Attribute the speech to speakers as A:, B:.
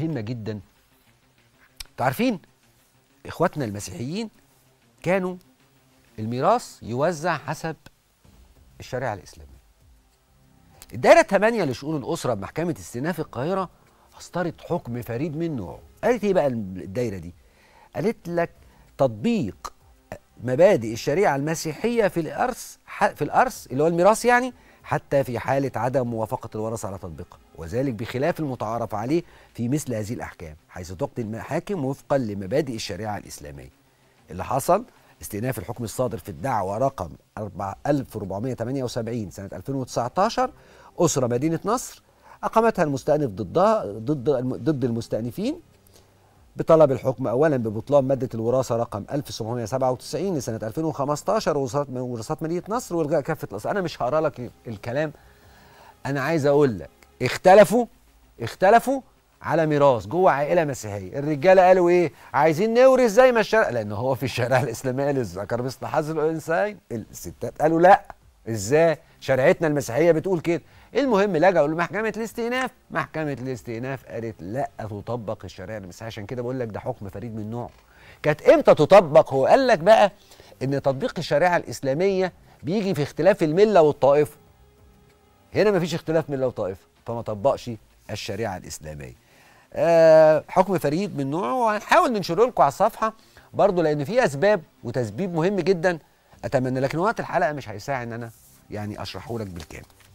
A: مهمة جدا تعرفين إخواتنا المسيحيين كانوا الميراث يوزع حسب الشريعة الإسلامية الدائرة الثمانية لشؤون الأسرة بمحكمة استئناف القاهرة أصدرت حكم فريد من نوعه قالت إيه بقى الدائرة دي قالت لك تطبيق مبادئ الشريعة المسيحية في الأرث في الأرث اللي هو الميراث يعني حتى في حالة عدم موافقة الورثة على تطبيقها وذلك بخلاف المتعارف عليه في مثل هذه الأحكام حيث تقضي المحاكم وفقا لمبادئ الشريعة الإسلامية اللي حصل استئناف الحكم الصادر في الدعوة رقم 1478 سنة 2019 أسرة مدينة نصر أقامتها المستأنف ضدها ضد ضد المستأنفين بطلب الحكم أولا ببطلان مادة الوراثة رقم 1797 لسنة 2015 وراثات مدينة نصر وإلغاء كافة الأصل أنا مش هقرا لك الكلام أنا عايز أقول لك اختلفوا اختلفوا على ميراث جوه عائله مسيحيه الرجاله قالوا ايه عايزين نورث زي ما الشرع لان هو في الشريعه الاسلاميه للذكر مثل حظ الانسان الستات قالوا لا ازاي شريعتنا المسيحيه بتقول كده المهم لجأوا لمحكمه الاستئناف محكمه الاستئناف قالت لا تطبق الشريعه المسيحيه عشان كده بقول لك ده حكم فريد من نوعه كانت امتى تطبق هو قال لك بقى ان تطبيق الشريعه الاسلاميه بيجي في اختلاف المله والطائفه هنا مفيش اختلاف مله وطائفه فما طبقش الشريعه الاسلاميه أه حكم فريد من نوعه وهنحاول ننشره لكم على الصفحه برضه لان في اسباب وتسبيب مهم جدا اتمنى لكن وقت الحلقه مش هيساعد ان انا يعني اشرحه لك بالكامل